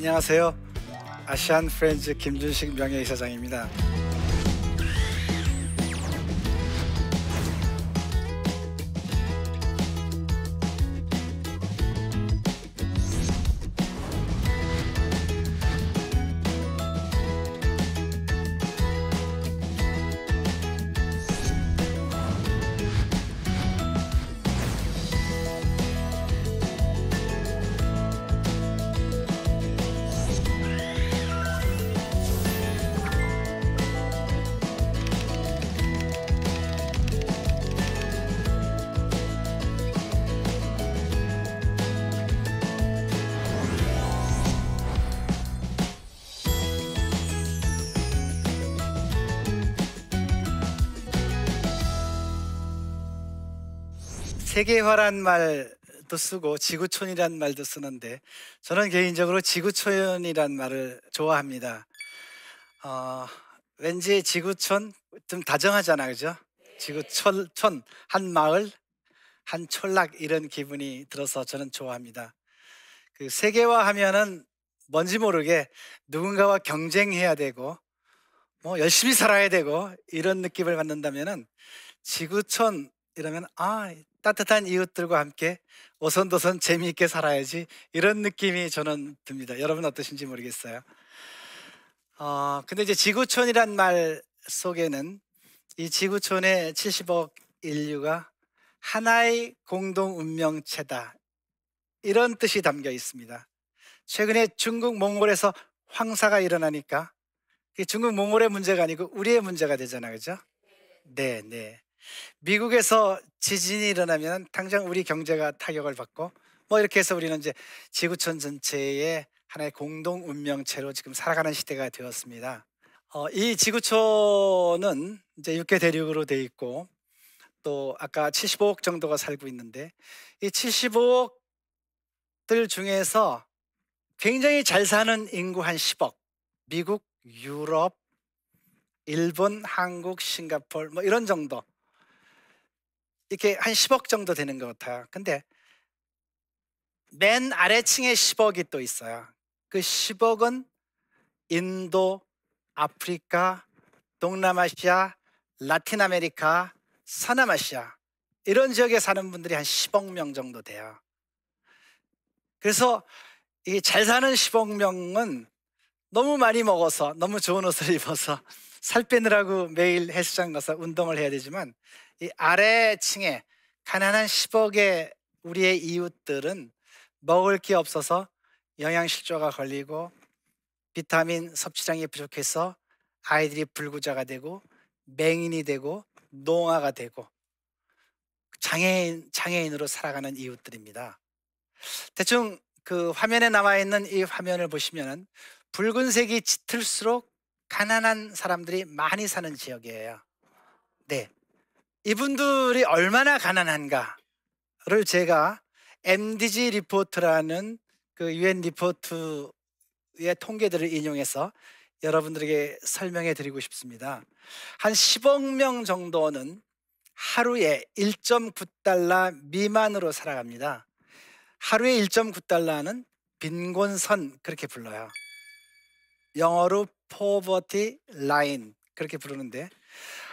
안녕하세요. 아시안 프렌즈 김준식 명예이사장입니다. 세계화란 말도 쓰고 지구촌이란 말도 쓰는데 저는 개인적으로 지구촌이란 말을 좋아합니다. 어, 왠지 지구촌 좀 다정하잖아, 그죠? 지구촌, 한 마을, 한 촌락 이런 기분이 들어서 저는 좋아합니다. 그 세계화하면은 뭔지 모르게 누군가와 경쟁해야 되고 뭐 열심히 살아야 되고 이런 느낌을 받는다면은 지구촌 이러면 아 따뜻한 이웃들과 함께 오선도선 재미있게 살아야지 이런 느낌이 저는 듭니다. 여러분 어떠신지 모르겠어요. 어, 근데 이제 지구촌이란 말 속에는 이 지구촌의 70억 인류가 하나의 공동 운명체다. 이런 뜻이 담겨 있습니다. 최근에 중국 몽골에서 황사가 일어나니까 중국 몽골의 문제가 아니고 우리의 문제가 되잖아요. 그죠? 네, 네. 미국에서 지진이 일어나면 당장 우리 경제가 타격을 받고 뭐 이렇게 해서 우리는 이제 지구촌 전체의 하나의 공동 운명체로 지금 살아가는 시대가 되었습니다. 어, 이 지구촌은 이제 육개 대륙으로 돼 있고 또 아까 75억 정도가 살고 있는데 이 75억들 중에서 굉장히 잘 사는 인구 한 10억 미국, 유럽, 일본, 한국, 싱가폴 뭐 이런 정도 이렇게 한 10억 정도 되는 것 같아요. 근데 맨 아래층에 10억이 또 있어요. 그 10억은 인도, 아프리카, 동남아시아, 라틴 아메리카, 서남아시아 이런 지역에 사는 분들이 한 10억 명 정도 돼요. 그래서 이 잘 사는 10억 명은 너무 많이 먹어서 너무 좋은 옷을 입어서 살 빼느라고 매일 헬스장 가서 운동을 해야 되지만 이 아래층에 가난한 10억의 우리의 이웃들은 먹을 게 없어서 영양실조가 걸리고 비타민 섭취량이 부족해서 아이들이 불구자가 되고 맹인이 되고 농아가 되고 장애인 장애인으로 살아가는 이웃들입니다. 대충 그 화면에 남아 있는 이 화면을 보시면은 붉은색이 짙을수록 가난한 사람들이 많이 사는 지역이에요. 네. 이분들이 얼마나 가난한가를 제가 MDG 리포트라는 그 UN 리포트의 통계들을 인용해서 여러분들에게 설명해 드리고 싶습니다. 한 10억 명 정도는 하루에 1.9달러 미만으로 살아갑니다. 하루에 1.9달러는 빈곤선 그렇게 불러요. 영어로 poverty line 그렇게 부르는데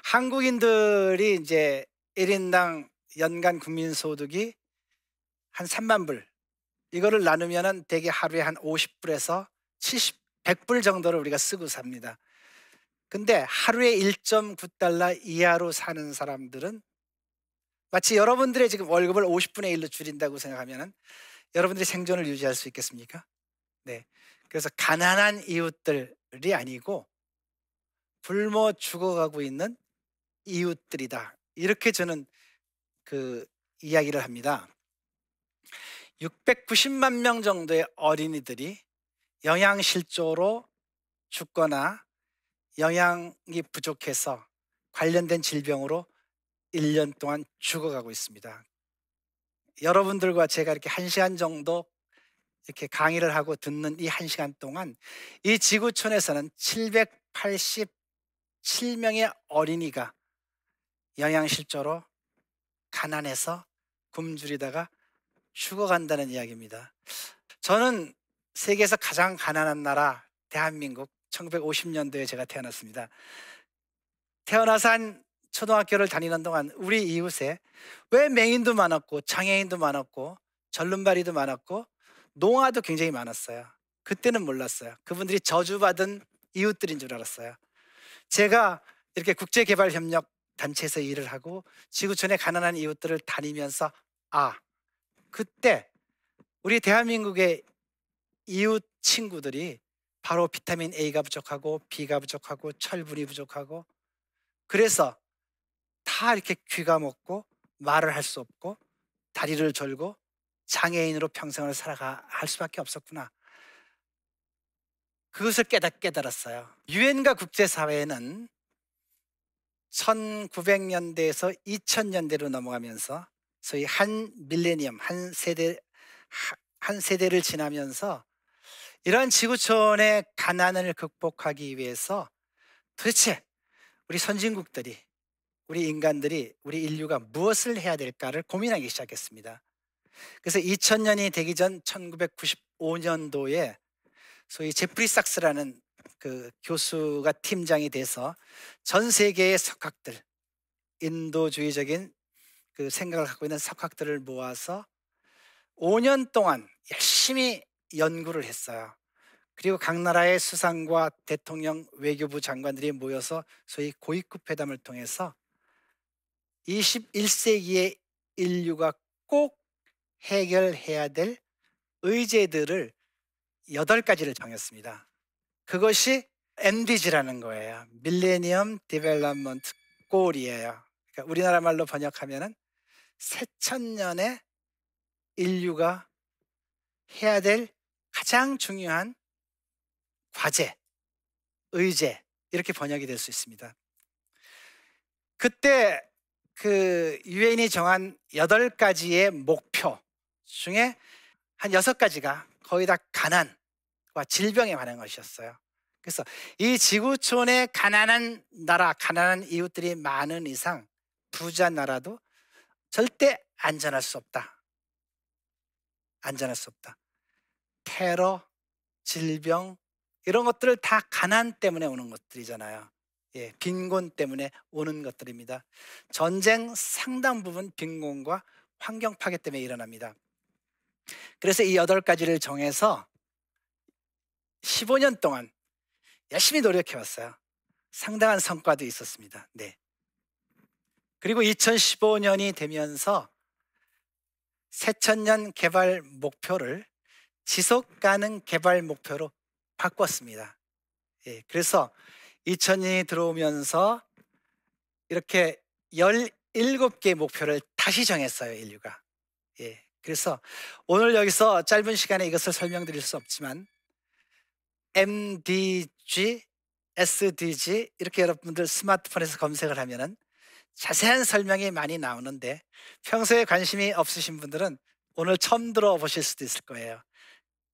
한국인들이 이제 1인당 연간 국민 소득이 한 3만 불. 이거를 나누면은 대개 하루에 한 50불에서 70, 100불 정도를 우리가 쓰고 삽니다. 근데 하루에 1.9달러 이하로 사는 사람들은 마치 여러분들의 지금 월급을 50분의 1로 줄인다고 생각하면은 여러분들이 생존을 유지할 수 있겠습니까? 네. 그래서 가난한 이웃들이 아니고 불모 죽어가고 있는 이웃들이다. 이렇게 저는 그 이야기를 합니다. 690만 명 정도의 어린이들이 영양실조로 죽거나 영양이 부족해서 관련된 질병으로 1년 동안 죽어가고 있습니다. 여러분들과 제가 이렇게 1시간 정도 이렇게 강의를 하고 듣는 이 1시간 동안 이 지구촌에서는 787명의 어린이가 영양실조로 가난해서 굶주리다가 죽어간다는 이야기입니다. 저는 세계에서 가장 가난한 나라 대한민국 1950년도에 제가 태어났습니다. 태어나서 한 초등학교를 다니는 동안 우리 이웃에 왜 맹인도 많았고 장애인도 많았고 절름발이도 많았고 농아도 굉장히 많았어요. 그때는 몰랐어요. 그분들이 저주받은 이웃들인 줄 알았어요. 제가 이렇게 국제개발협력 단체에서 일을 하고 지구촌의 가난한 이웃들을 다니면서 아 그때 우리 대한민국의 이웃 친구들이 바로 비타민 A가 부족하고 B가 부족하고 철분이 부족하고 그래서 다 이렇게 귀가 먹고 말을 할 수 없고 다리를 절고 장애인으로 평생을 살아가 할 수밖에 없었구나. 그것을 깨닫 깨달았어요. 유엔과 국제사회는 1900년대에서 2000년대로 넘어가면서 소위 한 밀레니엄, 한 세대, 한 세대를 지나면서 이러한 지구촌의 가난을 극복하기 위해서 도대체 우리 선진국들이, 우리 인간들이, 우리 인류가 무엇을 해야 될까를 고민하기 시작했습니다. 그래서 2000년이 되기 전 1995년도에 소위 제프리 삭스라는 그 교수가 팀장이 돼서 전 세계의 석학들, 인도주의적인 그 생각을 갖고 있는 석학들을 모아서 5년 동안 열심히 연구를 했어요. 그리고 각 나라의 수상과 대통령 외교부 장관들이 모여서 소위 고위급 회담을 통해서 21세기의 인류가 꼭 해결해야 될 의제들을 8가지를 정했습니다. 그것이 MDG라는 거예요. 밀레니엄 디벨롭먼트 골이에요. 그러니까 우리나라 말로 번역하면은 새천년에 인류가 해야 될 가장 중요한 과제, 의제 이렇게 번역이 될 수 있습니다. 그때 그 유엔이 정한 여덟 가지의 목표 중에 한 여섯 가지가 거의 다 가난, 질병에 관한 것이었어요. 그래서 이지구촌에 가난한 나라, 가난한 이웃들이 많은 이상 부자 나라도 절대 안전할 수 없다. 안전할 수 없다. 테러, 질병 이런 것들을 다 가난 때문에 오는 것들이잖아요. 예, 빈곤 때문에 오는 것들입니다. 전쟁 상당 부분 빈곤과 환경 파괴 때문에 일어납니다. 그래서 이 여덟 가지를 정해서 15년 동안 열심히 노력해왔어요. 상당한 성과도 있었습니다. 네. 그리고 2015년이 되면서 새천년 개발 목표를 지속 가능 개발 목표로 바꿨습니다. 예, 그래서 2000년이 들어오면서 이렇게 17개 목표를 다시 정했어요, 인류가. 예, 그래서 오늘 여기서 짧은 시간에 이것을 설명드릴 수 없지만 MDG, SDG 이렇게 여러분들 스마트폰에서 검색을 하면은 자세한 설명이 많이 나오는데 평소에 관심이 없으신 분들은 오늘 처음 들어보실 수도 있을 거예요.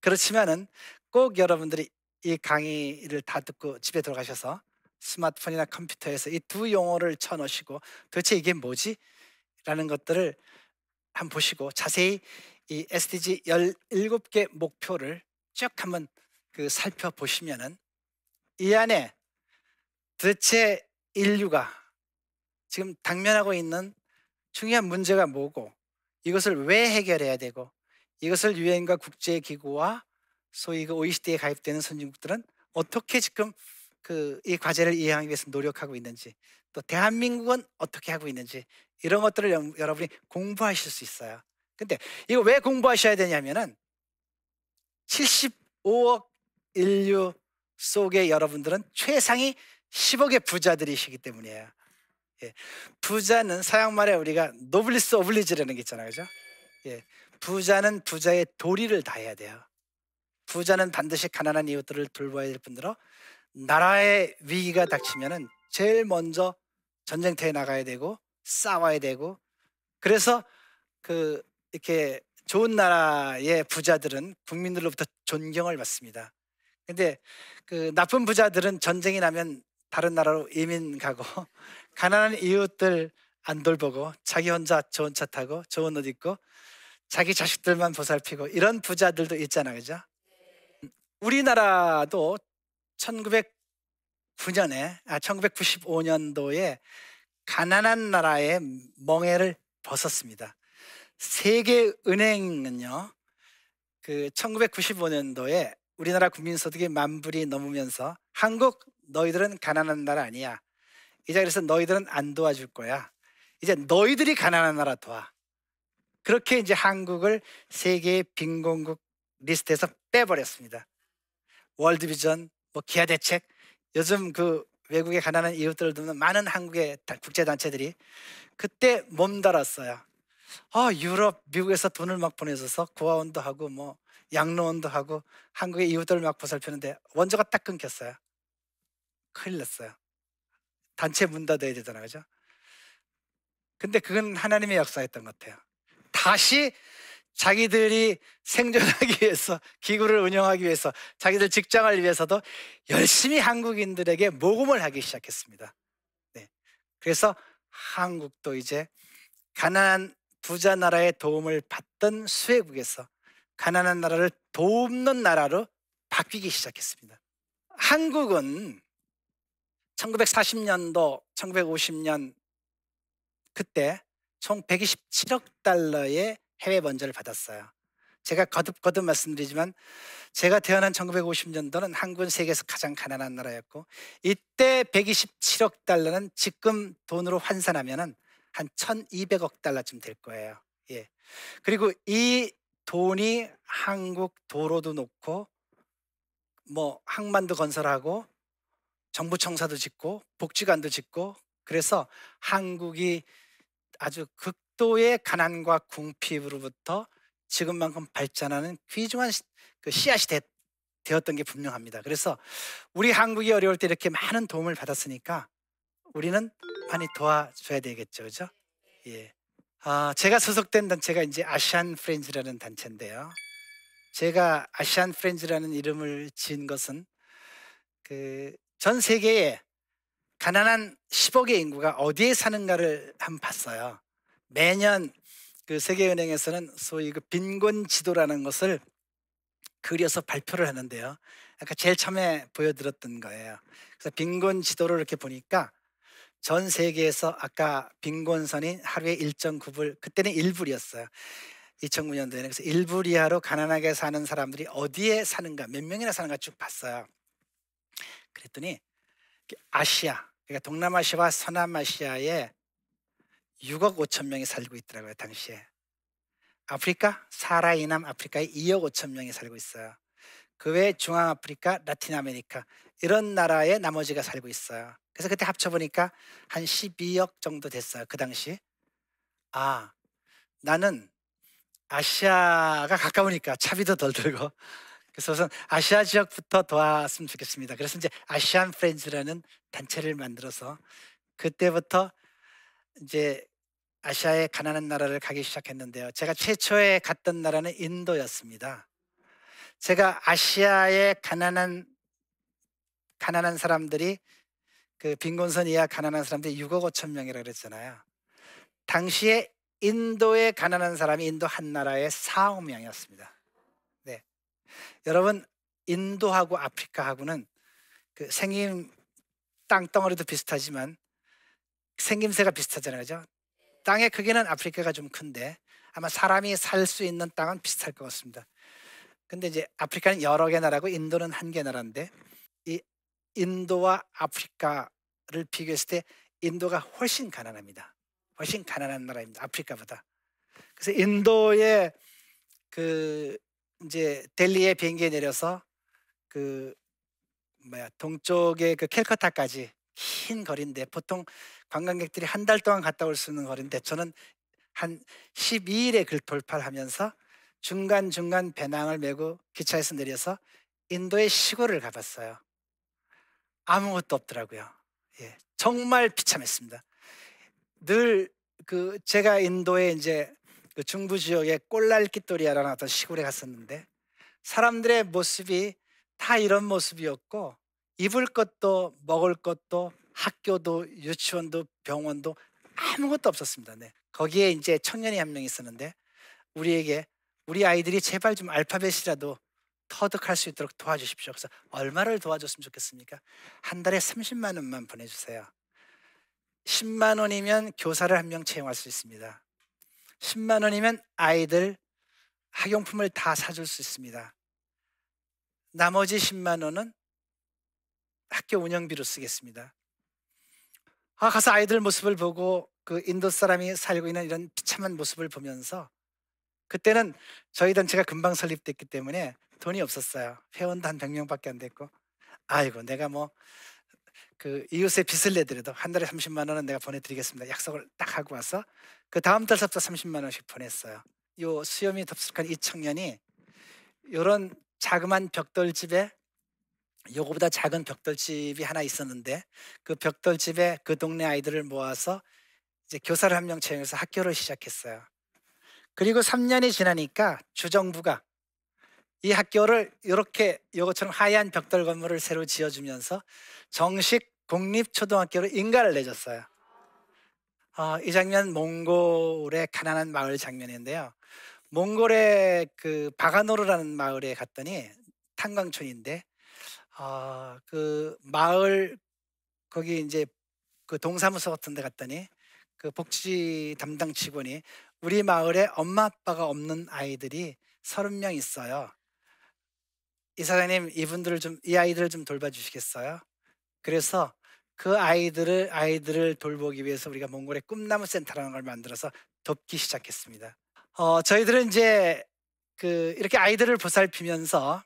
그렇지만은 꼭 여러분들이 이 강의를 다 듣고 집에 들어가셔서 스마트폰이나 컴퓨터에서 이 두 용어를 쳐놓으시고 도대체 이게 뭐지? 라는 것들을 한번 보시고 자세히 이 SDG 17개 목표를 쭉 한번 그 살펴보시면은 이 안에 도대체 인류가 지금 당면하고 있는 중요한 문제가 뭐고 이것을 왜 해결해야 되고 이것을 유엔과 국제기구와 소위 그 OECD에 가입되는 선진국들은 어떻게 지금 그 이 과제를 이해하기 위해서 노력하고 있는지 또 대한민국은 어떻게 하고 있는지 이런 것들을 여러분이 공부하실 수 있어요. 근데 이거 왜 공부하셔야 되냐면은 75억 인류 속에 여러분들은 최상위 10억의 부자들이시기 때문이에요. 예. 부자는 서양말에 우리가 노블리스 오블리즈라는 게 있잖아요. 그죠? 예. 부자는 부자의 도리를 다해야 돼요. 부자는 반드시 가난한 이웃들을 돌봐야 될 뿐더러 나라의 위기가 닥치면은 제일 먼저 전쟁터에 나가야 되고 싸워야 되고 그래서 그 이렇게 좋은 나라의 부자들은 국민들로부터 존경을 받습니다. 근데 그 나쁜 부자들은 전쟁이 나면 다른 나라로 이민 가고 가난한 이웃들 안 돌보고 자기 혼자 좋은 차 타고 좋은 옷 입고 자기 자식들만 보살피고 이런 부자들도 있잖아 그죠? 우리나라도 1909년에 아 1995년도에 가난한 나라의 멍해를 벗었습니다. 세계 은행은요. 그 1995년도에 우리나라 국민 소득이 만 불이 넘으면서 한국 너희들은 가난한 나라 아니야. 이제 그래서 너희들은 안 도와줄 거야. 이제 너희들이 가난한 나라 도와. 그렇게 이제 한국을 세계의 빈곤국 리스트에서 빼버렸습니다. 월드비전, 뭐 기아 대책, 요즘 그 외국에 가난한 이웃들을 돕는 많은 한국의 국제 단체들이 그때 몸달았어요. 아 유럽, 미국에서 돈을 막 보내줘서 고아원도 하고 뭐 양로원도 하고 한국의 이웃들 을막 보살피는데 원조가 딱 끊겼어요. 큰일 났어요. 단체 문 닫아야 되잖아요. 그죠? 근데 그건 하나님의 역사였던 것 같아요. 다시 자기들이 생존하기 위해서 기구를 운영하기 위해서 자기들 직장을 위해서도 열심히 한국인들에게 모금을 하기 시작했습니다. 네. 그래서 한국도 이제 가난한 부자 나라의 도움을 받던 수혜국에서 가난한 나라를 돕는 나라로 바뀌기 시작했습니다. 한국은 1940년도, 1950년 그때 총 127억 달러의 해외 원조를 받았어요. 제가 거듭 거듭 말씀드리지만 제가 태어난 1950년도는 한국은 세계에서 가장 가난한 나라였고 이때 127억 달러는 지금 돈으로 환산하면한 1,200억 달러쯤 될 거예요. 예. 그리고 이 돈이 한국 도로도 놓고 뭐 항만도 건설하고 정부 청사도 짓고 복지관도 짓고 그래서 한국이 아주 극도의 가난과 궁핍으로부터 지금만큼 발전하는 귀중한 그 씨앗이 됐, 되었던 게 분명합니다. 그래서 우리 한국이 어려울 때 이렇게 많은 도움을 받았으니까 우리는 많이 도와줘야 되겠죠, 그죠? 예. 어, 제가 소속된 단체가 이제 아시안 프렌즈라는 단체인데요. 제가 아시안 프렌즈라는 이름을 지은 것은 그 전 세계에 가난한 10억의 인구가 어디에 사는가를 한 봤어요. 매년 그 세계은행에서는 소위 그 빈곤 지도라는 것을 그려서 발표를 하는데요. 아까 제일 처음에 보여드렸던 거예요. 그래서 빈곤 지도를 이렇게 보니까 전 세계에서 아까 빈곤선인 하루에 1.9불, 그때는 1불이었어요. 2009년도에는 그래서 1불 이하로 가난하게 사는 사람들이 어디에 사는가, 몇 명이나 사는가 쭉 봤어요. 그랬더니 아시아, 그러니까 동남아시아와 서남아시아에 6억 5천 명이 살고 있더라고요, 당시에. 아프리카, 사라이남 아프리카에 2억 5천 명이 살고 있어요. 그 외에 중앙아프리카, 라틴 아메리카 이런 나라의 나머지가 살고 있어요. 그래서 그때 합쳐보니까 한 12억 정도 됐어요. 그 당시. 아, 나는 아시아가 가까우니까 차비도 덜 들고. 그래서 우선 아시아 지역부터 도왔으면 좋겠습니다. 그래서 이제 아시안 프렌즈라는 단체를 만들어서 그때부터 이제 아시아의 가난한 나라를 가기 시작했는데요. 제가 최초에 갔던 나라는 인도였습니다. 제가 아시아의 가난한 가난한 사람들이 그 빈곤선 이하 가난한 사람들이 6억 5천 명이라 고 그랬잖아요. 당시에 인도의 가난한 사람이 인도 한 나라의 4억 명이었습니다. 네. 여러분, 인도하고 아프리카하고는 그 생김 땅덩어리도 비슷하지만 생김새가 비슷하잖아요. 그죠? 땅의 크기는 아프리카가 좀 큰데 아마 사람이 살 수 있는 땅은 비슷할 것 같습니다. 근데 이제 아프리카는 여러 개 나라고 인도는 한 개 나라인데 이 인도와 아프리카를 비교했을 때 인도가 훨씬 가난합니다. 훨씬 가난한 나라입니다. 아프리카보다. 그래서 인도의 그 이제 델리에 비행기에 내려서 그 뭐야 동쪽의 그 캘커타까지 긴 거리인데 보통 관광객들이 한 달 동안 갔다 올 수 있는 거리인데 저는 한 12일에 그 돌파를 하면서 중간중간 배낭을 메고 기차에서 내려서 인도의 시골을 가봤어요. 아무것도 없더라고요. 예, 정말 비참했습니다. 늘 그 제가 인도에 이제 그 중부 지역에 꼴랄키토리아라는 어떤 시골에 갔었는데 사람들의 모습이 다 이런 모습이었고 입을 것도 먹을 것도 학교도 유치원도 병원도 아무것도 없었습니다. 네. 거기에 이제 청년이 한 명 있었는데 우리에게 우리 아이들이 제발 좀 알파벳이라도 터득할 수 있도록 도와주십시오. 그래서 얼마를 도와줬으면 좋겠습니까? 한 달에 30만 원만 보내주세요. 10만 원이면 교사를 한 명 채용할 수 있습니다. 10만 원이면 아이들 학용품을 다 사줄 수 있습니다. 나머지 10만 원은 학교 운영비로 쓰겠습니다. 아, 가서 아이들 모습을 보고 그 인도 사람이 살고 있는 이런 비참한 모습을 보면서 그때는 저희 단체가 금방 설립됐기 때문에 돈이 없었어요. 회원 단 100명밖에 안 됐고. 아이고 내가 뭐 그 이웃에 빚을 내더라도 한 달에 30만 원은 내가 보내드리겠습니다. 약속을 딱 하고 와서 그 다음 달부터 서 30만 원씩 보냈어요. 요 수염이 덥석한 이 청년이 요런 자그만 벽돌집에 요거보다 작은 벽돌집이 하나 있었는데 그 벽돌집에 그 동네 아이들을 모아서 이제 교사를 한 명 채용해서 학교를 시작했어요. 그리고 3년이 지나니까 주정부가 이 학교를 이렇게 이것처럼 하얀 벽돌 건물을 새로 지어주면서 정식 공립초등학교로 인가를 내줬어요. 어, 이 장면 몽골의 가난한 마을 장면인데요. 몽골의 그 바가노르라는 마을에 갔더니 탄광촌인데 어, 그 마을 거기 이제 그 동사무소 같은 데 갔더니 그 복지 담당 직원이 우리 마을에 엄마 아빠가 없는 아이들이 3 0명 있어요. 이사장님 이분들을 좀 이 아이들을 좀 돌봐주시겠어요? 그래서 그 아이들을 아이들을 돌보기 위해서 우리가 몽골의 꿈나무 센터라는 걸 만들어서 돕기 시작했습니다. 어, 저희들은 이제 그 이렇게 아이들을 보살피면서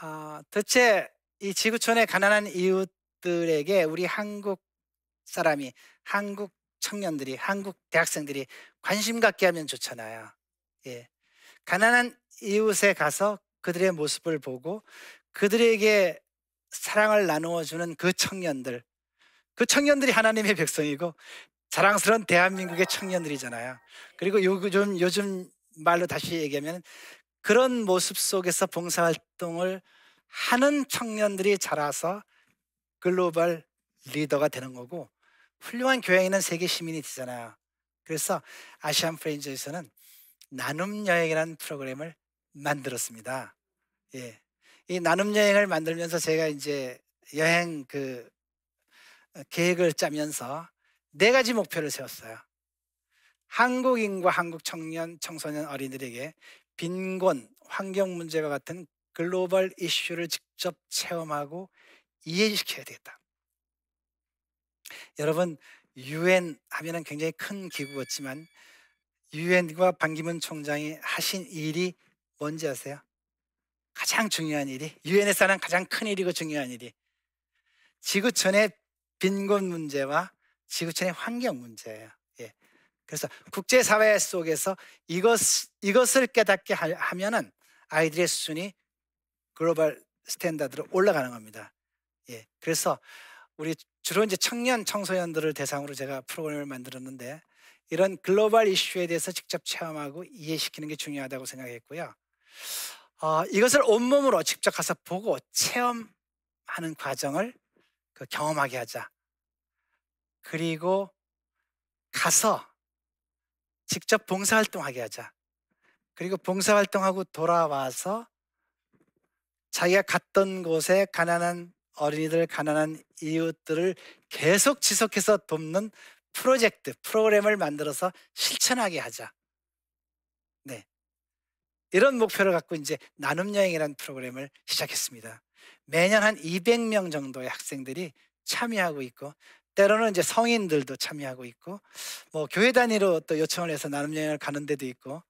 아, 도대체 이 지구촌의 가난한 이웃들에게 우리 한국 사람이 한국 청년들이 한국 대학생들이 관심 갖게 하면 좋잖아요. 예. 가난한 이웃에 가서 그들의 모습을 보고 그들에게 사랑을 나누어 주는 그 청년들. 그 청년들이 하나님의 백성이고 자랑스러운 대한민국의 청년들이잖아요. 그리고 요즘 요즘 말로 다시 얘기하면 그런 모습 속에서 봉사활동을 하는 청년들이 자라서 글로벌 리더가 되는 거고 훌륭한 교회인은 세계 시민이 되잖아요. 그래서 아시안 프렌즈에서는 나눔 여행이라는 프로그램을 만들었습니다. 예. 이 나눔 여행을 만들면서 제가 이제 여행 그 어, 계획을 짜면서 네 가지 목표를 세웠어요. 한국인과 한국 청년, 청소년, 어린이들에게 빈곤, 환경 문제와 같은 글로벌 이슈를 직접 체험하고 이해시켜야 되겠다. 여러분, 유엔 하면은 굉장히 큰 기구였지만 유엔과 반기문 총장이 하신 일이 뭔지 아세요? 가장 중요한 일이 유엔에서는 가장 큰 일이고 중요한 일이 지구촌의 빈곤 문제와 지구촌의 환경 문제예요. 예. 그래서 국제 사회 속에서 이것 이것을 깨닫게 하면은 아이들의 수준이 글로벌 스탠다드로 올라가는 겁니다. 예. 그래서 우리 주로 이제 청년 청소년들을 대상으로 제가 프로그램을 만들었는데 이런 글로벌 이슈에 대해서 직접 체험하고 이해시키는 게 중요하다고 생각했고요. 어, 이것을 온몸으로 직접 가서 보고 체험하는 과정을 그 경험하게 하자. 그리고 가서 직접 봉사활동하게 하자. 그리고 봉사활동하고 돌아와서 자기가 갔던 곳에 가난한 어린이들, 가난한 이웃들을 계속 지속해서 돕는 프로젝트, 프로그램을 만들어서 실천하게 하자. 네. 이런 목표를 갖고 이제 나눔 여행이라는 프로그램을 시작했습니다. 매년 한 200명 정도의 학생들이 참여하고 있고 때로는 이제 성인들도 참여하고 있고 뭐 교회 단위로 또 요청을 해서 나눔 여행을 가는 데도 있고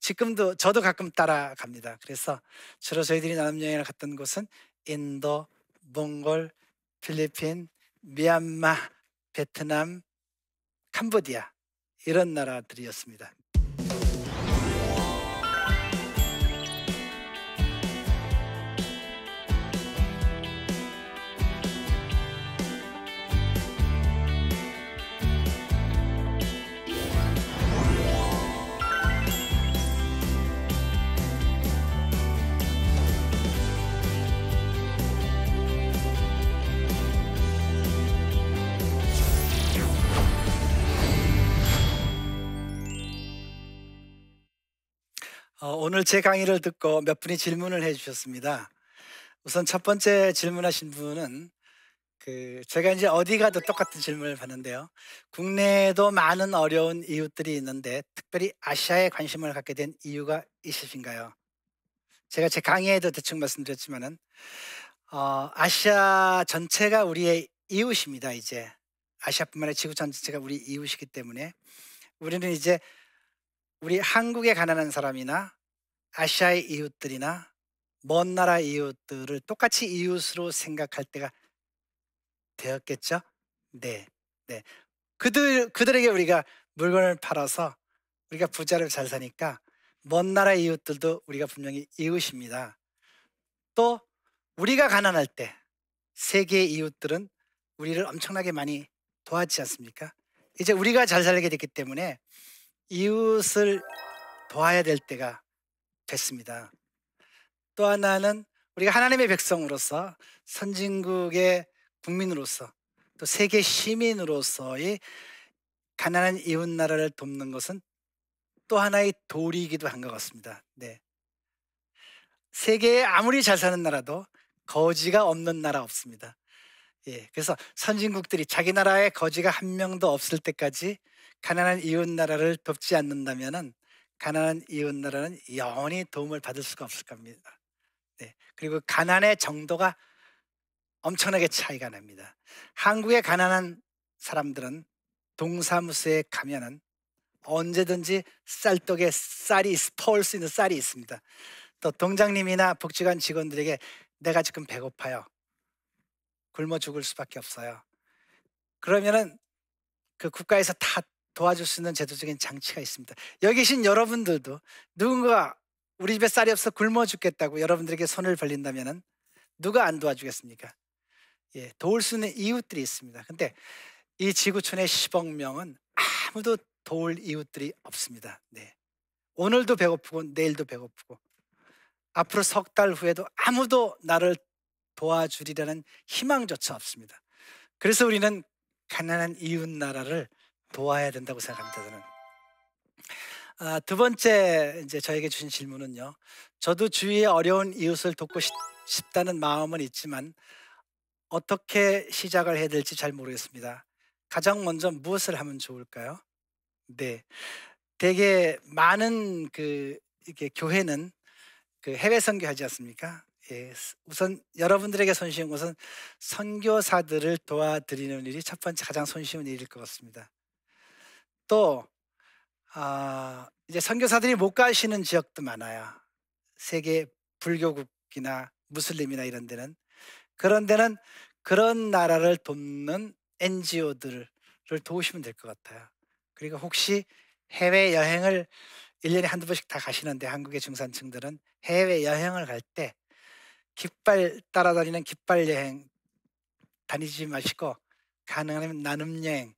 지금도 저도 가끔 따라갑니다. 그래서 주로 저희들이 나눔 여행을 갔던 곳은 인도, 몽골, 필리핀, 미얀마, 베트남, 캄보디아 이런 나라들이었습니다. 오늘 제 강의를 듣고 몇 분이 질문을 해주셨습니다. 우선 첫 번째 질문하신 분은 그 제가 이제 어디 가도 똑같은 질문을 받는데요. 국내에도 많은 어려운 이웃들이 있는데 특별히 아시아에 관심을 갖게 된 이유가 있으신가요? 제가 제 강의에도 대충 말씀드렸지만은 어, 아시아 전체가 우리의 이웃입니다. 이제 아시아뿐만 아니라 지구 전체가 우리 이웃이기 때문에 우리는 이제 우리 한국에 가난한 사람이나 아시아의 이웃들이나 먼 나라 이웃들을 똑같이 이웃으로 생각할 때가 되었겠죠? 네. 네. 그들, 그들에게 우리가 물건을 팔아서 우리가 부자를 잘 사니까 먼 나라 이웃들도 우리가 분명히 이웃입니다. 또 우리가 가난할 때 세계의 이웃들은 우리를 엄청나게 많이 도와지 않습니까? 이제 우리가 잘 살게 됐기 때문에 이웃을 도와야 될 때가 뵀습니다. 또 하나는 우리가 하나님의 백성으로서 선진국의 국민으로서 또 세계 시민으로서의 가난한 이웃 나라를 돕는 것은 또 하나의 도리이기도 한 것 같습니다. 네. 세계에 아무리 잘 사는 나라도 거지가 없는 나라 없습니다. 예, 그래서 선진국들이 자기 나라에 거지가 한 명도 없을 때까지 가난한 이웃 나라를 돕지 않는다면 가난한 이웃 나라는 영원히 도움을 받을 수가 없을 겁니다. 네. 그리고 가난의 정도가 엄청나게 차이가 납니다. 한국의 가난한 사람들은 동사무소에 가면은 언제든지 쌀떡에 쌀이 퍼올 수 있는 쌀이 있습니다. 또 동장님이나 복지관 직원들에게 내가 지금 배고파요. 굶어 죽을 수밖에 없어요. 그러면은 그 국가에서 다 도와줄 수 있는 제도적인 장치가 있습니다. 여기 계신 여러분들도 누군가 우리 집에 쌀이 없어 굶어 죽겠다고 여러분들에게 손을 벌린다면 누가 안 도와주겠습니까? 예, 도울 수 있는 이웃들이 있습니다. 근데 이 지구촌의 10억 명은 아무도 도울 이웃들이 없습니다. 네. 오늘도 배고프고 내일도 배고프고 앞으로 석 달 후에도 아무도 나를 도와주리라는 희망조차 없습니다. 그래서 우리는 가난한 이웃 나라를 도와야 된다고 생각합니다. 저는. 아, 두 번째 이제 저에게 주신 질문은요. 저도 주위의 어려운 이웃을 돕고 싶다는 마음은 있지만 어떻게 시작을 해야 될지 잘 모르겠습니다. 가장 먼저 무엇을 하면 좋을까요? 네. 되게 많은 그 이게 교회는 그 해외 선교하지 않습니까? 예, 우선 여러분들에게 손쉬운 것은 선교사들을 도와드리는 일이 첫 번째 가장 손쉬운 일일 것 같습니다. 또 아, 이제 선교사들이 못 가시는 지역도 많아요. 세계 불교국이나 무슬림이나 이런 데는 그런 데는 그런 나라를 돕는 NGO들을 도우시면 될 것 같아요. 그리고 혹시 해외 여행을 1년에 한두 번씩 다 가시는데 한국의 중산층들은 해외 여행을 갈 때 깃발 따라다니는 깃발 여행 다니지 마시고 가능하면 나눔 여행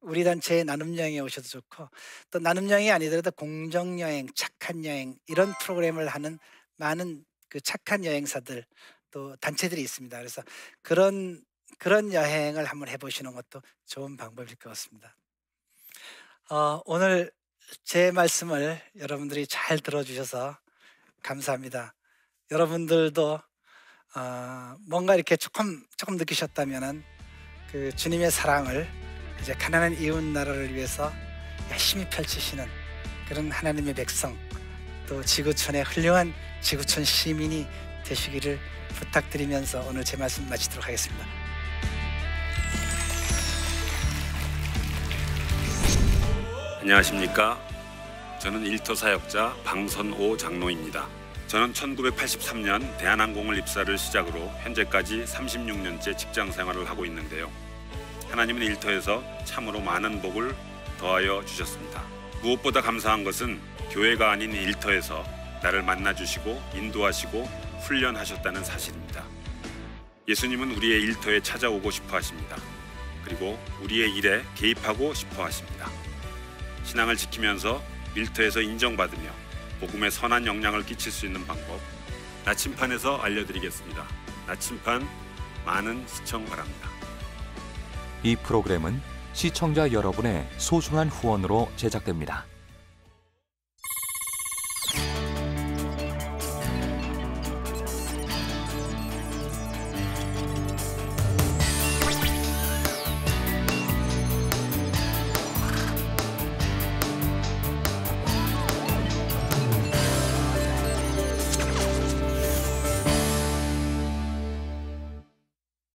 우리 단체에 나눔여행에 오셔도 좋고 또 나눔여행이 아니더라도 공정여행, 착한 여행 이런 프로그램을 하는 많은 그 착한 여행사들 또 단체들이 있습니다. 그래서 그런 그런 여행을 한번 해보시는 것도 좋은 방법일 것 같습니다. 어, 오늘 제 말씀을 여러분들이 잘 들어주셔서 감사합니다. 여러분들도 어, 뭔가 이렇게 조금 조금 느끼셨다면은 그 주님의 사랑을 이제 가난한 이웃 나라를 위해서 열심히 펼치시는 그런 하나님의 백성 또 지구촌의 훌륭한 지구촌 시민이 되시기를 부탁드리면서 오늘 제 말씀 마치도록 하겠습니다. 안녕하십니까? 저는 일터 사역자 방선오 장로입니다. 저는 1983년 대한항공을 입사를 시작으로 현재까지 36년째 직장 생활을 하고 있는데요. 하나님은 일터에서 참으로 많은 복을 더하여 주셨습니다. 무엇보다 감사한 것은 교회가 아닌 일터에서 나를 만나 주시고 인도하시고 훈련하셨다는 사실입니다. 예수님은 우리의 일터에 찾아오고 싶어 하십니다. 그리고 우리의 일에 개입하고 싶어 하십니다. 신앙을 지키면서 일터에서 인정받으며 복음에 선한 영향을 끼칠 수 있는 방법 나침판에서 알려드리겠습니다. 나침판 많은 시청 바랍니다. 이 프로그램은 시청자 여러분의 소중한 후원으로 제작됩니다.